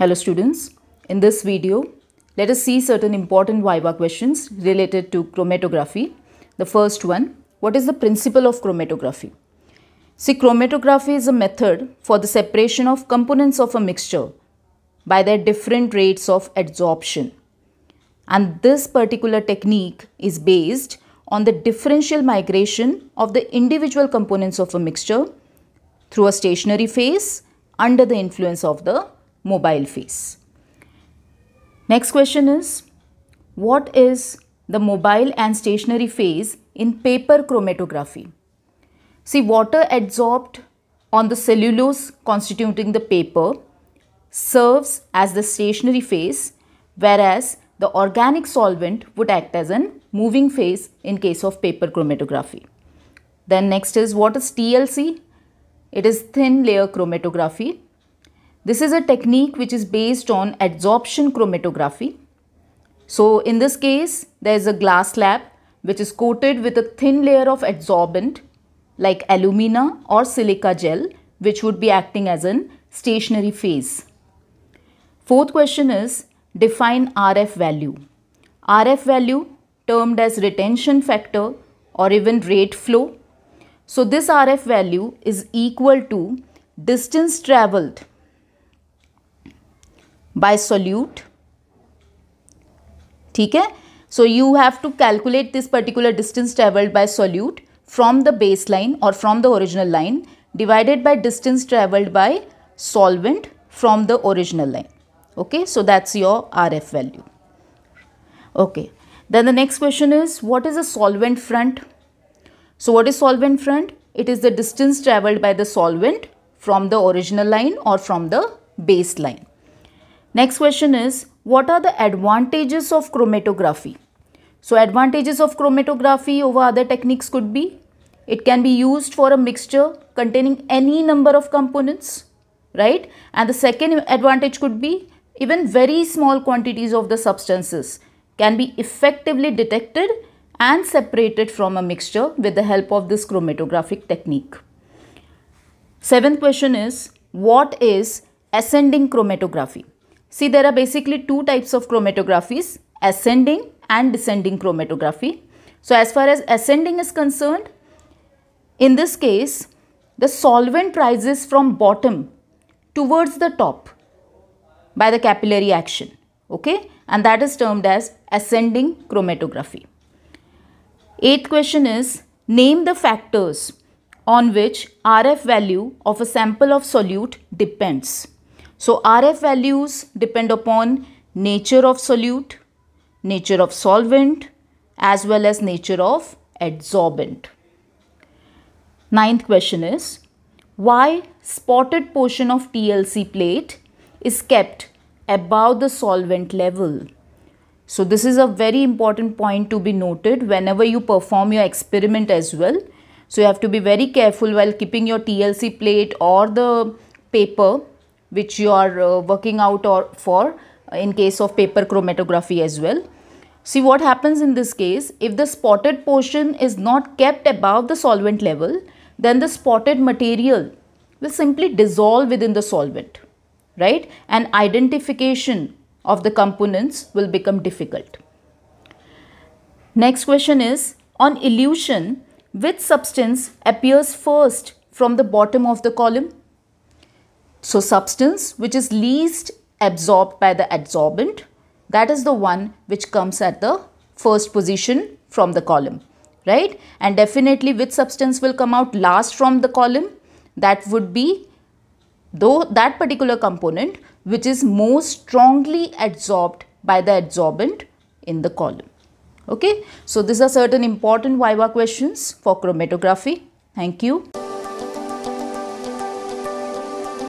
Hello students, in this video, let us see certain important Viva questions related to chromatography. The first one, what is the principle of chromatography? See, chromatography is a method for the separation of components of a mixture by their different rates of adsorption. And this particular technique is based on the differential migration of the individual components of a mixture through a stationary phase under the influence of the mobile phase. Next question is, what is the mobile and stationary phase in paper chromatography? See, water adsorbed on the cellulose constituting the paper serves as the stationary phase, whereas the organic solvent would act as an moving phase in case of paper chromatography. Then next is what is TLC? It is thin layer chromatography this is a technique which is based on adsorption chromatography. So in this case, there is a glass slab which is coated with a thin layer of adsorbent like alumina or silica gel which would be acting as a stationary phase. Fourth question is define RF value. RF value termed as retention factor or even rate flow. So this RF value is equal to distance travelled by solute ठीक है so you have to calculate this particular distance travelled by solute from the baseline or from the original line divided by distance travelled by solvent from the original line okay so that's your rf value okay then the next question is what is a solvent front so what is solvent front it is the distance travelled by the solvent from the original line or from the baseline Next question is, what are the advantages of chromatography? So advantages of chromatography over other techniques could be, it can be used for a mixture containing any number of components, right? And the second advantage could be, even very small quantities of the substances can be effectively detected and separated from a mixture with the help of this chromatographic technique. Seventh question is, what is ascending chromatography? See, there are basically two types of chromatographies, ascending and descending chromatography. So, as far as ascending is concerned, in this case, the solvent rises from bottom towards the top by the capillary action, okay? And that is termed as ascending chromatography. Eighth question is, name the factors on which RF value of a sample of solute depends. So RF values depend upon nature of solute, nature of solvent as well as nature of adsorbent. Ninth question is why spotted portion of TLC plate is kept above the solvent level. So this is a very important point to be noted whenever you perform your experiment as well. So you have to be very careful while keeping your TLC plate or the paper which you are uh, working out or for uh, in case of paper chromatography as well. See what happens in this case, if the spotted portion is not kept above the solvent level, then the spotted material will simply dissolve within the solvent, right? And identification of the components will become difficult. Next question is, on elution, which substance appears first from the bottom of the column? So substance which is least absorbed by the adsorbent that is the one which comes at the first position from the column right and definitely which substance will come out last from the column that would be though that particular component which is most strongly adsorbed by the adsorbent in the column okay so these are certain important viva questions for chromatography thank you